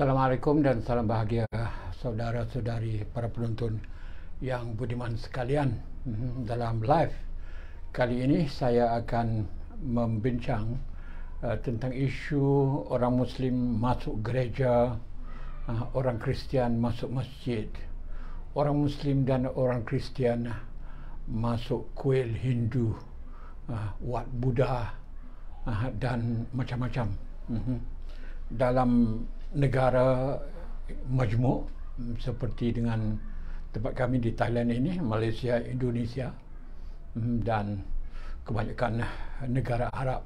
Assalamualaikum dan salam bahagia saudara-saudari para penonton yang budiman sekalian mhm, dalam live kali ini saya akan membincang uh, tentang isu orang muslim masuk gereja uh, orang kristian masuk masjid orang muslim dan orang kristian masuk kuil hindu uh, wat buddha uh, dan macam-macam uh-huh. dalam negara majmuk seperti dengan tempat kami di Thailand ini, Malaysia, Indonesia mm, dan kebanyakan negara Arab.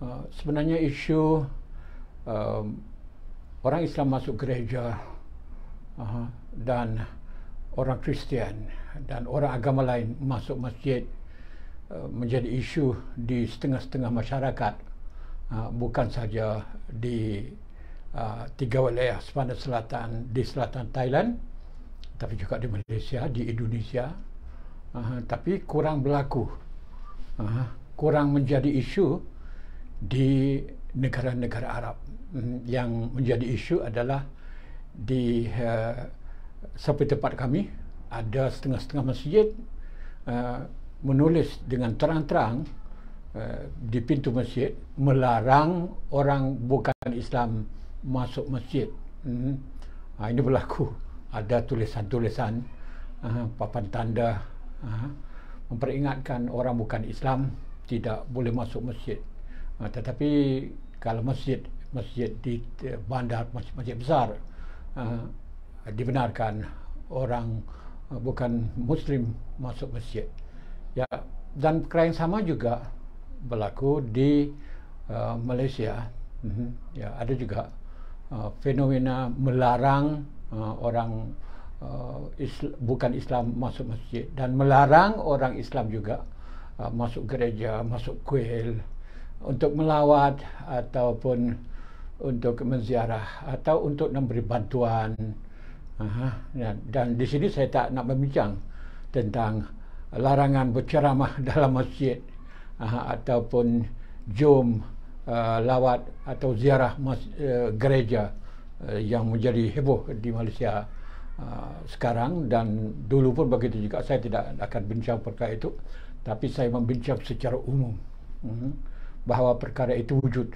Uh, sebenarnya isu um, orang Islam masuk gereja uh, dan orang Kristian dan orang agama lain masuk masjid uh, menjadi isu di setengah-setengah masyarakat bukan saja di uh, tiga wilayah semasa selatan di selatan Thailand tapi juga di Malaysia di Indonesia uh, tapi kurang berlaku uh, kurang menjadi isu di negara-negara Arab hmm, yang menjadi isu adalah di uh, eh, seperti tempat kami ada setengah-setengah masjid uh, menulis dengan terang-terang uh, di pintu masjid melarang orang bukan Islam masuk masjid. Hmm. Ha, ini berlaku. Ada tulisan-tulisan uh, papan tanda uh, memperingatkan orang bukan Islam tidak boleh masuk masjid. Uh, tetapi kalau masjid masjid di eh, bandar masjid, masjid besar uh, dibenarkan orang uh, bukan Muslim masuk masjid. Ya dan perkara yang sama juga berlaku di uh, Malaysia. Uh-huh. Ya ada juga. Uh, fenomena melarang uh, orang uh, Islam, bukan Islam masuk masjid dan melarang orang Islam juga uh, masuk gereja, masuk kuil untuk melawat ataupun untuk menziarah atau untuk memberi bantuan Aha, dan di sini saya tak nak berbincang tentang larangan berceramah dalam masjid aha, ataupun jom Uh, lawat atau ziarah mas, uh, gereja uh, yang menjadi heboh di Malaysia uh, sekarang dan dulu pun begitu juga saya tidak akan bincang perkara itu tapi saya membincang secara umum uh, bahawa perkara itu wujud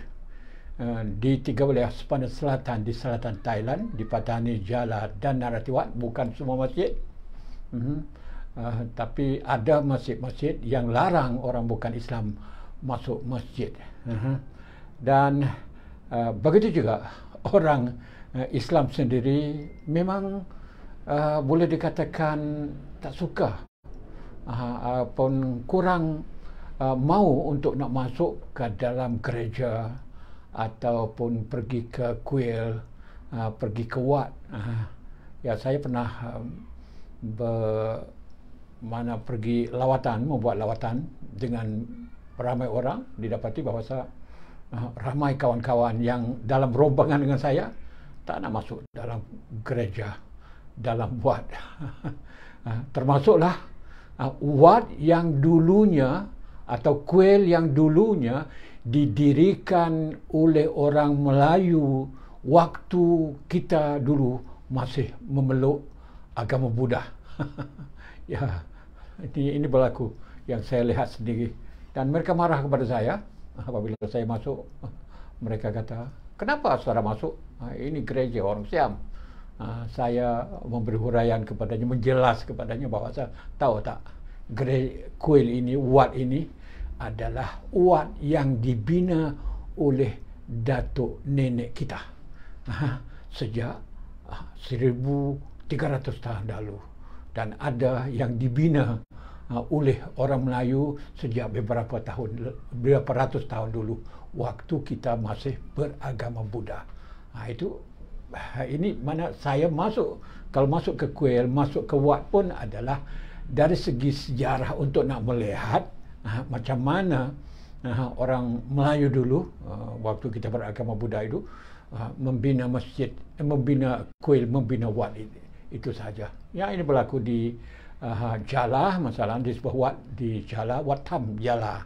uh, di tiga wilayah sepanjang selatan di selatan Thailand di Patani Jala dan Naratiwat bukan semua masjid uh, uh, tapi ada masjid-masjid yang larang orang bukan Islam masuk masjid uh-huh dan uh, begitu juga orang uh, Islam sendiri memang uh, boleh dikatakan tak suka uh, ah, uh, pun kurang uh, mau untuk nak masuk ke dalam gereja ataupun pergi ke kuil uh, pergi ke wat uh, ah, ya saya pernah um, ber mana pergi lawatan membuat lawatan dengan ramai orang didapati bahawa saya Ah, ramai kawan-kawan yang dalam rombongan dengan saya tak nak masuk dalam gereja dalam wad ah, termasuklah ah, wad yang dulunya atau kuil yang dulunya didirikan oleh orang Melayu waktu kita dulu masih memeluk agama Buddha. ya, ini, ini berlaku yang saya lihat sendiri. Dan mereka marah kepada saya apabila saya masuk mereka kata kenapa saudara masuk ah, ini gereja orang Siam ah, saya memberi huraian kepadanya menjelas kepadanya bahawa saya tahu tak gereja kuil ini wat ini adalah wat yang dibina oleh datuk nenek kita sejak 1300 ah, tahun dahulu dan ada yang dibina Ah, oleh orang Melayu sejak beberapa tahun, beberapa ratus tahun dulu waktu kita masih beragama Buddha. Ha, itu ah, ini mana saya masuk kalau masuk ke kuil, masuk ke wat pun adalah dari segi sejarah untuk nak melihat ha, macam mana ha, orang Melayu dulu ha, waktu kita beragama Buddha itu ha, membina masjid, eh, membina kuil, membina wat ini. Itu sahaja. Yang ini berlaku di uh, jala masalah di sebuah wat di jala watam jala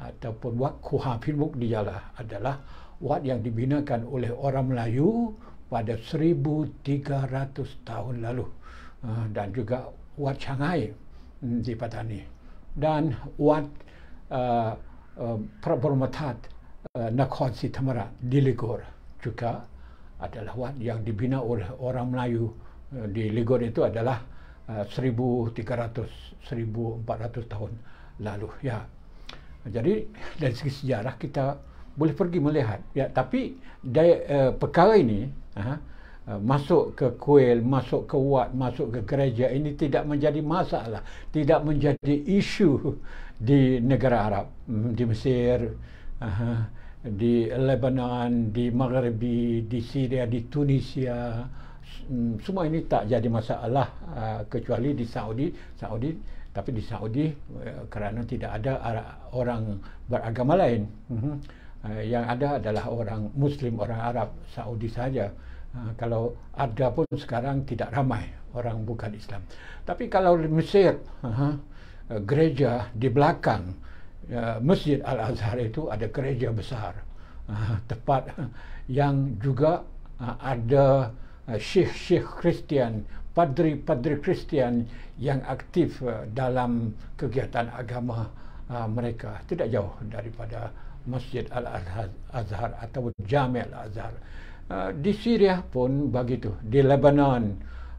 ataupun wat kuha pinbuk di jala adalah wat yang dibinakan oleh orang Melayu pada 1300 tahun lalu uh, dan juga wat Shanghai um, di Patani dan wat uh, ah, uh, ah, Prabhumathat uh, Nakhon Sitamara di Ligur juga adalah wat yang dibina oleh orang Melayu di Ligur itu adalah uh, 1300 1400 tahun lalu ya jadi dari segi sejarah kita boleh pergi melihat ya tapi dari, uh, eh, perkara ini uh, uh, masuk ke kuil masuk ke wat masuk ke gereja ini tidak menjadi masalah tidak menjadi isu di negara Arab hmm, di Mesir uh, di Lebanon di Maghribi di Syria di Tunisia Hmm, semua ini tak jadi masalah uh, kecuali di Saudi Saudi tapi di Saudi uh, kerana tidak ada orang beragama lain hmm, uh, yang ada adalah orang muslim orang Arab Saudi saja kalau ada pun sekarang tidak ramai orang bukan Islam tapi kalau di Mesir uh-huh, gereja di belakang Masjid Al-Azhar itu ada gereja besar tepat yang juga ada syekh-syekh uh, Kristian, padri-padri Kristian yang aktif uh, dalam kegiatan agama uh, mereka tidak jauh daripada Masjid Al-Azhar atau Jami' Al-Azhar. Uh, di Syria pun begitu, di Lebanon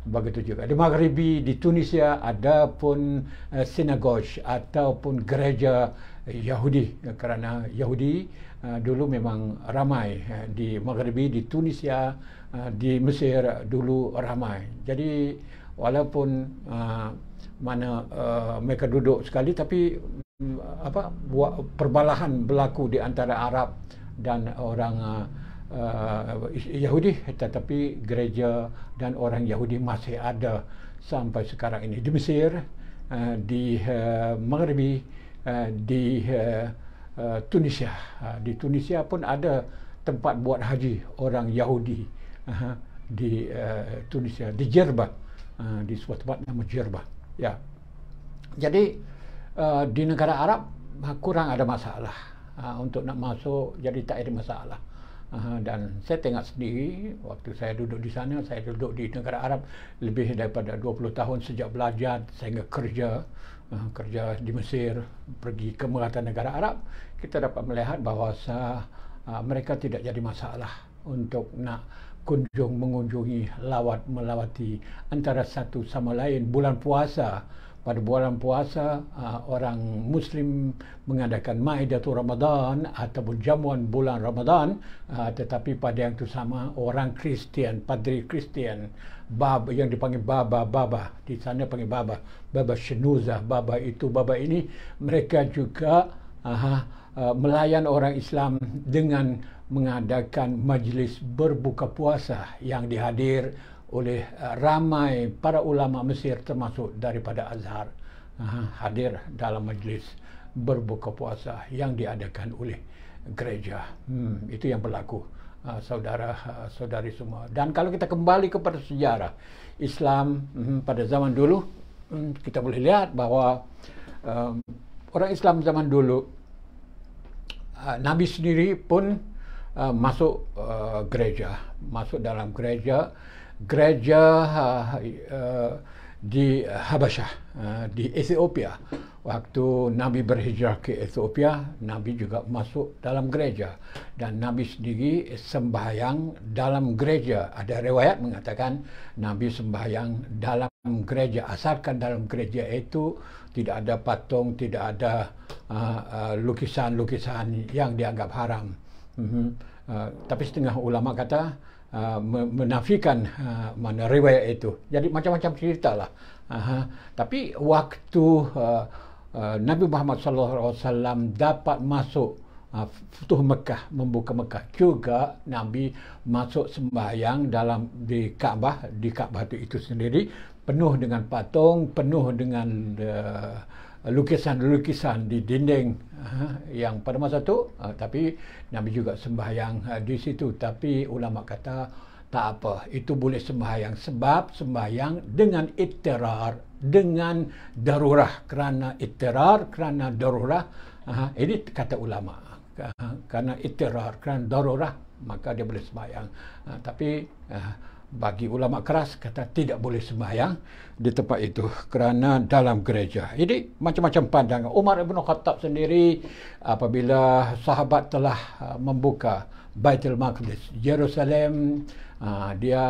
begitu juga. Di Maghribi, di Tunisia ada pun uh, sinagoge ataupun gereja Yahudi kerana Yahudi uh, dulu memang ramai uh, di Maghribi, di Tunisia Ah, di Mesir dulu ramai. Jadi walaupun uh, mana uh, mereka duduk sekali tapi mm, apa buat perbalahan berlaku di antara Arab dan orang uh, uh, Yahudi tetapi gereja dan orang Yahudi masih ada sampai sekarang ini di Mesir uh, di uh, Maghribi uh, di uh, Tunisia uh, di Tunisia pun ada tempat buat haji orang Yahudi di uh, Tunisia di Jerba uh, di sebuah tempat nama Jerba ya jadi uh, di negara Arab kurang ada masalah uh, untuk nak masuk jadi tak ada masalah Uh, dan saya tengok sendiri waktu saya duduk di sana saya duduk di negara Arab lebih daripada 20 tahun sejak belajar sehingga kerja uh, kerja di Mesir pergi ke merata negara Arab kita dapat melihat bahawa uh, mereka tidak jadi masalah untuk nak kunjung mengunjungi lawat melawati antara satu sama lain bulan puasa pada bulan puasa ah, orang muslim mengadakan maidatul ramadan ataupun jamuan bulan ramadan ah, tetapi pada yang itu sama orang kristian padri kristian bab yang dipanggil baba baba di sana panggil baba baba shenuza baba itu baba ini mereka juga aha, ah, melayan orang islam dengan mengadakan majlis berbuka puasa yang dihadir oleh eh, ramai para ulama Mesir termasuk daripada Azhar hadir dalam majlis berbuka puasa yang diadakan oleh gereja. Hmm, itu yang berlaku eh, saudara-saudari eh, semua. Dan kalau kita kembali kepada sejarah Islam hmm, pada zaman dulu, hmm, kita boleh lihat bahawa orang Islam zaman dulu Nabi sendiri pun uh, masuk uh, gereja masuk dalam gereja gereja uh, uh, di Habasha, uh, di Ethiopia waktu Nabi berhijrah ke Ethiopia Nabi juga masuk dalam gereja dan Nabi sendiri sembahyang dalam gereja ada riwayat mengatakan Nabi sembahyang dalam gereja asalkan dalam gereja itu tidak ada patung tidak ada uh, uh, lukisan-lukisan yang dianggap haram Uh, tapi setengah ulama kata uh, menafikan uh, mana riwayat itu. Jadi macam-macam cerita lah. Uh, tapi waktu uh, uh, Nabi Muhammad SAW dapat masuk uh, Mekah, membuka Mekah juga Nabi masuk sembahyang dalam di Kaabah, di Kaabah itu, itu sendiri penuh dengan patung, penuh dengan uh, lukisan-lukisan di dinding ha, yang pada masa itu ha, tapi Nabi juga sembahyang ha, di situ tapi ulama kata tak apa itu boleh sembahyang sebab sembahyang dengan ittirar dengan darurah kerana ittirar kerana darurah ini kata ulama kerana ittirar kerana darurah maka dia boleh sembahyang tapi bagi ulama keras kata tidak boleh sembahyang di tempat itu kerana dalam gereja. Jadi macam-macam pandangan. Umar Ibn Khattab sendiri apabila sahabat telah uh, membuka Baitul Maqdis, Jerusalem, uh, dia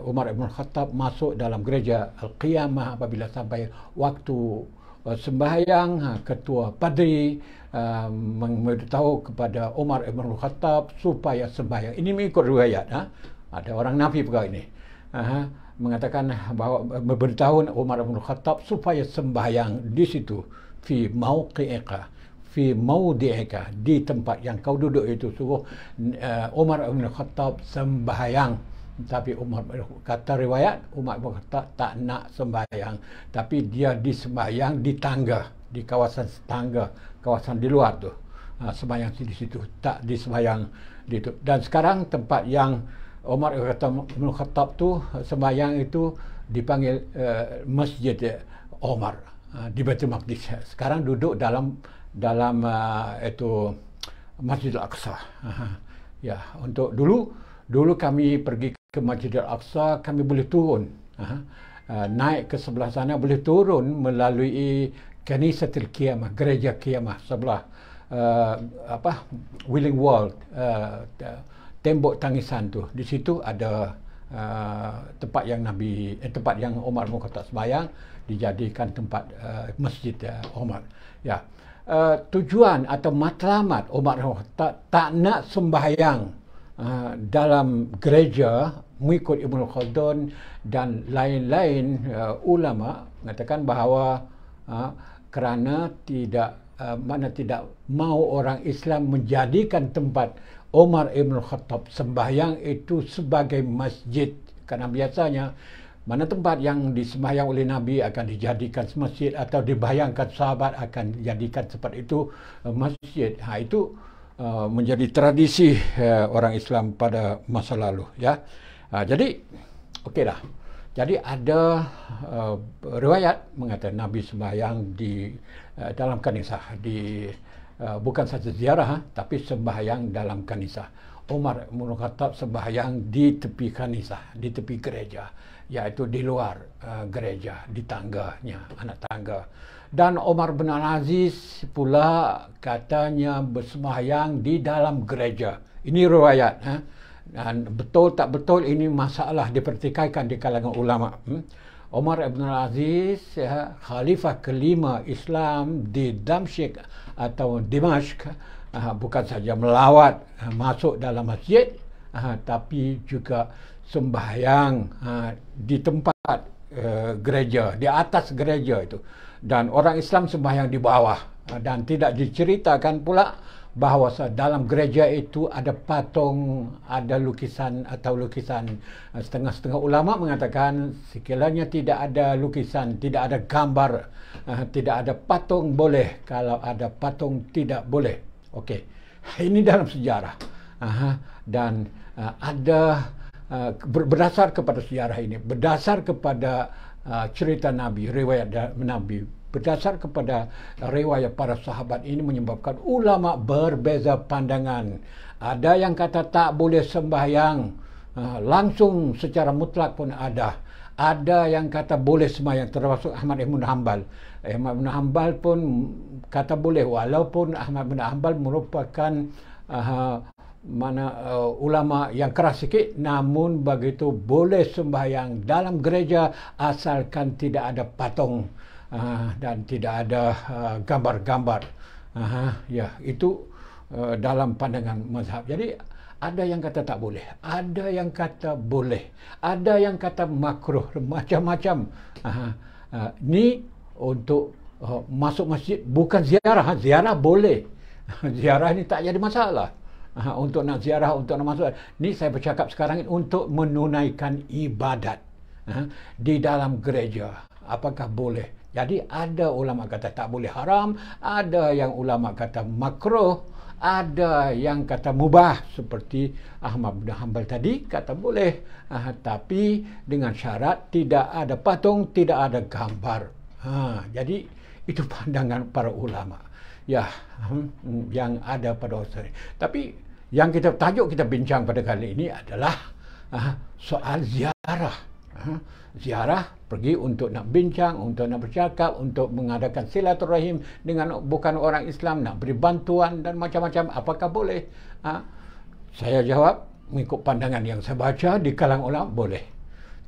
uh, Umar Ibn Khattab masuk dalam gereja Al-Qiyamah apabila sampai waktu sembahyang ketua padri Uh, memberitahu kepada Umar Ibn Khattab supaya sembahyang. Ini mengikut riwayat. Ha? ada orang nabi perkara ini. Aha, mengatakan bahawa bertahun Umar bin Khattab supaya sembahyang di situ fi mauqi'ika fi maudi'ika di tempat yang kau duduk itu subuh uh, eh, Umar bin Khattab sembahyang tapi Umar kata riwayat Umar bin Khattab tak nak sembahyang tapi dia disembahyang di tangga di kawasan tangga kawasan di luar tu uh, sembahyang di situ tak disembahyang di itu dan sekarang tempat yang Umar Ibn Khattab tu sembahyang itu dipanggil uh, Masjid Omar uh, di Baitul Maqdis. Sekarang duduk dalam dalam uh, itu Masjid Al-Aqsa. Uh, ya, untuk dulu dulu kami pergi ke Masjid Al-Aqsa, kami boleh turun. Uh, uh, naik ke sebelah sana boleh turun melalui Kanisatul Qiyamah, Gereja Qiyamah sebelah uh, apa? Willing World uh, tembok tangisan tu di situ ada uh, tempat yang Nabi eh, tempat yang Omar bin Khattab sembahyang dijadikan tempat uh, masjid ya, uh, Umar ya Uh, tujuan atau matlamat Omar bin Khattab tak nak sembahyang uh, dalam gereja mengikut Ibnu Khaldun dan lain-lain uh, ulama mengatakan bahawa uh, kerana tidak uh, mana tidak mau orang Islam menjadikan tempat Omar Ibn Khattab sembahyang itu sebagai masjid kerana biasanya mana tempat yang disembahyang oleh Nabi akan dijadikan masjid atau dibayangkan sahabat akan dijadikan seperti itu eh, masjid. Ha, itu uh, menjadi tradisi uh, orang Islam pada masa lalu. Ya, ha, jadi okeylah. Jadi ada uh, riwayat mengatakan Nabi sembahyang di uh, dalam kanisah di Eh, bukan saja ziarah eh, tapi sembahyang dalam kanisah. Umar Ibn sembahyang di tepi kanisah, di tepi gereja iaitu di luar uh, gereja, di tangganya, anak tangga. Dan Omar bin Al-Aziz pula katanya bersembahyang di dalam gereja. Ini riwayat. Ha? Dan betul tak betul ini masalah dipertikaikan di kalangan ulama. Hmm? Omar Ibn Aziz ya, khalifah kelima Islam di Damsyik atau Dimashq uh, bukan saja melawat uh, masuk dalam masjid uh, tapi juga sembahyang uh, di tempat uh, gereja di atas gereja itu dan orang Islam sembahyang di bawah uh, dan tidak diceritakan pula bahawa dalam gereja itu ada patung, ada lukisan atau lukisan eh, setengah-setengah ulama mengatakan sekiranya tidak ada lukisan, tidak ada gambar, eh, tidak ada patung boleh. Kalau ada patung tidak boleh. Okey. Ini dalam sejarah. Aha. Dan eh, ada berdasar kepada sejarah ini, berdasar kepada cerita Nabi, riwayat Nabi, berdasar kepada riwayat para sahabat ini menyebabkan ulama berbeza pandangan. Ada yang kata tak boleh sembahyang ha, langsung secara mutlak pun ada. Ada yang kata boleh sembahyang termasuk Ahmad Ibn Hanbal. Ahmad Ibn Hanbal pun kata boleh walaupun Ahmad Ibn Hanbal merupakan uh, mana uh, ulama yang keras sikit namun begitu boleh sembahyang dalam gereja asalkan tidak ada patung. Ah, dan tidak ada ah, gambar-gambar. Uh, ya, itu uh, dalam pandangan mazhab. Jadi ada yang kata tak boleh, ada yang kata boleh, ada yang kata makruh, macam-macam. Uh, uh, ni untuk uh, masuk masjid bukan ziarah, ziarah boleh. ziarah ni tak jadi masalah. Uh, untuk nak ziarah, untuk nak masuk. Ni saya bercakap sekarang ini untuk menunaikan ibadat uh, di dalam gereja. Apakah boleh? Jadi ada ulama kata tak boleh haram, ada yang ulama kata makruh, ada yang kata mubah seperti Ahmad bin Hanbal tadi kata boleh ha, tapi dengan syarat tidak ada patung, tidak ada gambar. Ha, jadi itu pandangan para ulama. Ya, hmm, yang ada pada waktu ini. Tapi yang kita tajuk kita bincang pada kali ini adalah ha, soal ziarah. Ha? ziarah pergi untuk nak bincang, untuk nak bercakap, untuk mengadakan silaturahim dengan bukan orang Islam, nak beri bantuan dan macam-macam, apakah boleh? Ha? Saya jawab, mengikut pandangan yang saya baca di kalang ulang, boleh.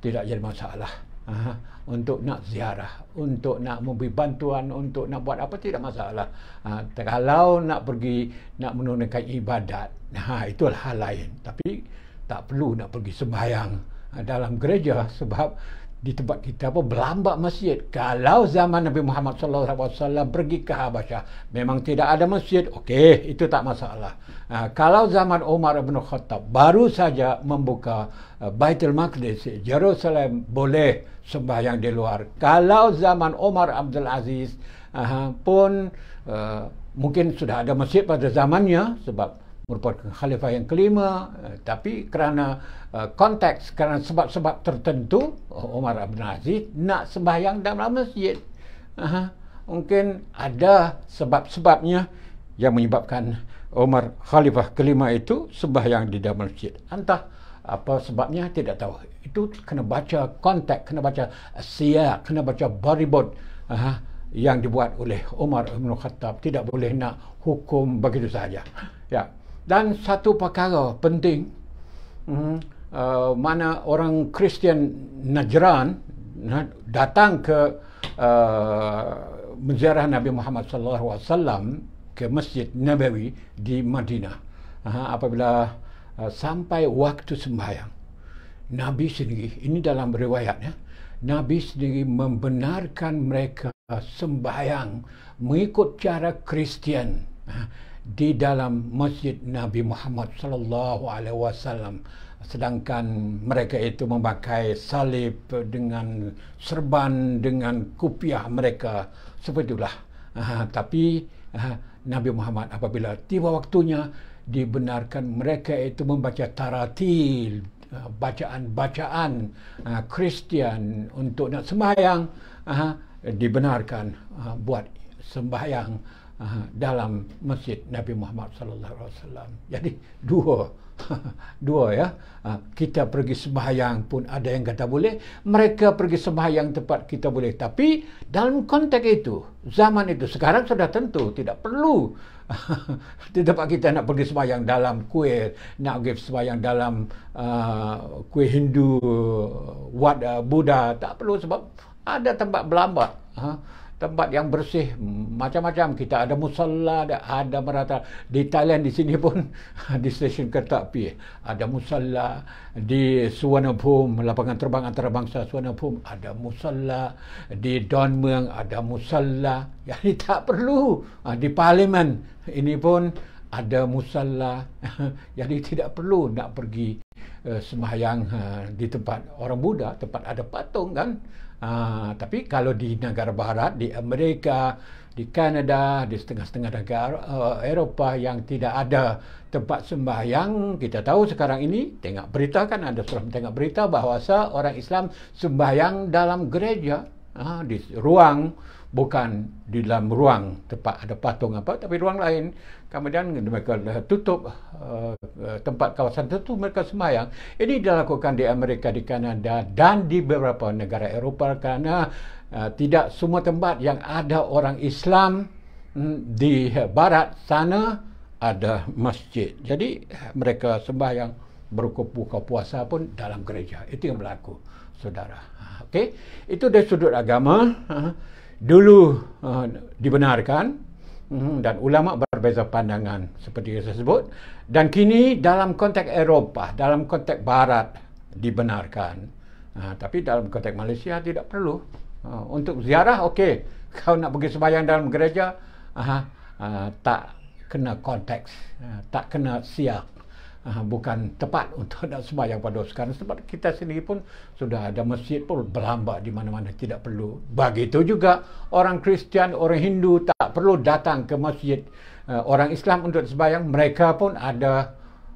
Tidak jadi masalah. Ha? Untuk nak ziarah, untuk nak memberi bantuan, untuk nak buat apa, tidak masalah. Ha? Kalau nak pergi, nak menunaikan ibadat, ha, itulah hal lain. Tapi tak perlu nak pergi sembahyang. Ah, dalam gereja sebab di tempat kita apa berlambak masjid. Kalau zaman Nabi Muhammad SAW pergi ke Habasyah, memang tidak ada masjid. Okey, itu tak masalah. Ha, kalau zaman Umar bin Khattab baru saja membuka uh, Baitul Maqdis, Jerusalem boleh sembahyang di luar. Kalau zaman Umar Abdul Aziz uh, pun uh, mungkin sudah ada masjid pada zamannya sebab merupakan khalifah yang kelima eh, tapi kerana eh, konteks kerana sebab-sebab tertentu Umar oh, Ibn Aziz nak sembahyang dalam masjid mungkin ada sebab-sebabnya yang menyebabkan Umar khalifah kelima itu sembahyang di dalam masjid entah apa sebabnya tidak tahu itu kena baca konteks kena baca siya kena baca baribut yang dibuat oleh Umar Ibn Khattab tidak boleh nak hukum begitu saja ya yeah dan satu perkara penting mhm. uh, mana orang Kristian Najran datang ke uh, menziarah Nabi Muhammad SAW ke Masjid Nabawi di Madinah. Uh, apabila uh, sampai waktu sembahyang Nabi sendiri ini dalam riwayat ya, Nabi sendiri membenarkan mereka sembahyang mengikut cara Kristian. Uh, di dalam masjid Nabi Muhammad sallallahu alaihi wasallam sedangkan mereka itu memakai salib dengan serban dengan kupiah mereka seperti itulah uh, ah, tapi uh, Nabi Muhammad apabila tiba waktunya dibenarkan mereka itu membaca taratil ah, bacaan-bacaan Kristian uh, untuk nak sembahyang uh, dibenarkan uh, buat sembahyang uh, dalam masjid Nabi Muhammad sallallahu alaihi wasallam. Jadi dua dua ya. Uh, kita pergi sembahyang pun ada yang kata boleh, mereka pergi sembahyang tempat kita boleh. Tapi dalam konteks itu, zaman itu sekarang sudah tentu tidak perlu di tempat kita nak pergi sembahyang dalam kuil, nak pergi sembahyang dalam uh, ah, kuil Hindu, Wat uh, ah, Buddha, tak perlu sebab ada tempat berlambat. Uh, tempat yang bersih macam-macam kita ada musalla ada ada merata di Thailand di sini pun di stesen kereta api ada musalla di Suvarnabhumi lapangan terbang antarabangsa Suvarnabhumi ada musalla di Don Mueang ada musalla jadi ya, tak perlu ha, di parlimen ini pun ada musalla jadi tidak perlu nak pergi eh, sembahyang ha, di tempat orang Buddha tempat ada patung kan Uh, tapi kalau di negara barat, di Amerika, di Kanada, di setengah-setengah negara uh, Eropah yang tidak ada tempat sembahyang, kita tahu sekarang ini, tengok berita kan, ada sudah tengok berita bahawa orang Islam sembahyang dalam gereja, uh, di ruang, bukan di dalam ruang tempat ada patung apa tapi ruang lain kemudian mereka tutup uh, tempat kawasan tertentu mereka semayang. ini dilakukan di Amerika di Kanada dan di beberapa negara Eropah kerana uh, tidak semua tempat yang ada orang Islam um, di barat sana ada masjid jadi mereka sembahyang berukup puasa pun dalam gereja itu yang berlaku saudara ha, okey itu dari sudut agama uh, dulu uh, dibenarkan mhm, dan ulama berbeza pandangan seperti yang saya sebut dan kini dalam konteks Eropah dalam konteks barat dibenarkan uh, tapi dalam konteks Malaysia tidak perlu uh, untuk ziarah okey kau nak pergi sembahyang dalam gereja uh, uh, tak kena konteks uh, tak kena siap uh, bukan tepat untuk nak sembahyang pada sekarang sebab kita sendiri pun sudah ada masjid pun berlambat di mana-mana tidak perlu Bagi begitu juga orang Kristian orang Hindu tak perlu datang ke masjid uh, orang Islam untuk sembahyang mereka pun ada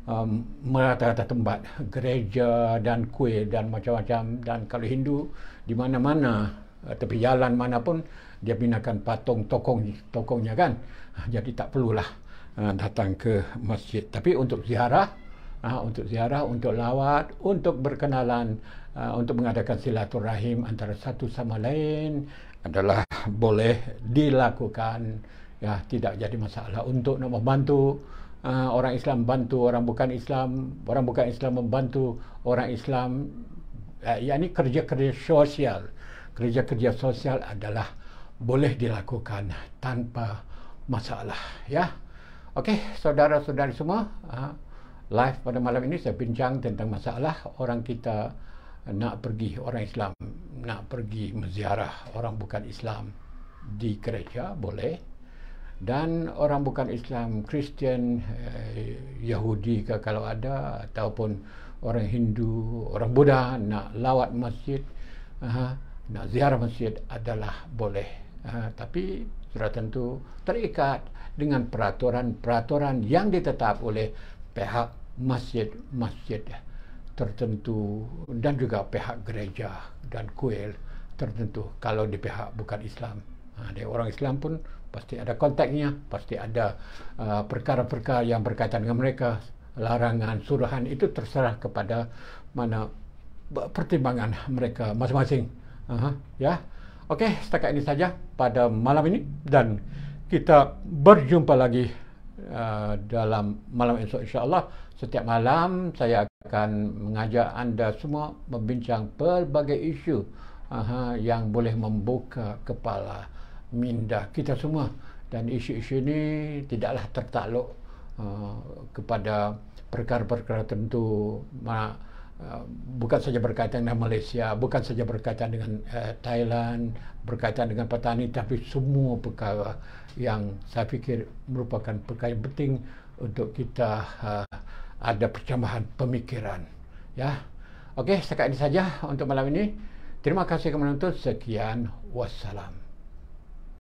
um, merata-rata tempat gereja dan kuil dan macam-macam dan kalau Hindu di mana-mana eh, tepi jalan mana pun dia binakan patung tokong tokongnya kan jadi tak perlulah Ah, datang ke masjid tapi untuk ziarah uh, untuk ziarah untuk lawat untuk berkenalan uh, untuk mengadakan silaturahim antara satu sama lain adalah boleh dilakukan ya tidak jadi masalah untuk nak membantu uh, orang Islam bantu orang bukan Islam orang bukan Islam membantu orang Islam uh, yakni kerja-kerja sosial kerja-kerja sosial adalah boleh dilakukan tanpa masalah ya Okey, saudara saudari semua, live pada malam ini saya bincang tentang masalah orang kita nak pergi, orang Islam nak pergi menziarah orang bukan Islam di gereja, boleh. Dan orang bukan Islam, Kristian, eh, Yahudi ke kalau ada, ataupun orang Hindu, orang Buddha nak lawat masjid, nak ziarah masjid adalah boleh. Tapi tertentu terikat dengan peraturan-peraturan yang ditetap oleh pihak masjid-masjid tertentu dan juga pihak gereja dan kuil tertentu kalau di pihak bukan Islam. Ada ha, orang Islam pun pasti ada konteknya pasti ada uh, perkara-perkara yang berkaitan dengan mereka, larangan, suruhan itu terserah kepada mana pertimbangan mereka masing-masing. Uh-huh, ya. Yeah. Okey, setakat ini saja pada malam ini dan kita berjumpa lagi uh, dalam malam esok insya-Allah. Setiap malam saya akan mengajak anda semua membincang pelbagai isu uh, yang boleh membuka kepala minda kita semua dan isu-isu ini tidaklah tertakluk uh, kepada perkara-perkara tertentu. Uh, Uh, bukan saja berkaitan dengan Malaysia, bukan saja berkaitan dengan uh, Thailand, berkaitan dengan petani, tapi semua perkara yang saya fikir merupakan perkara yang penting untuk kita uh, ada percambahan pemikiran. Ya, okey, setakat ini saja untuk malam ini. Terima kasih kerana menonton. Sekian. Wassalam.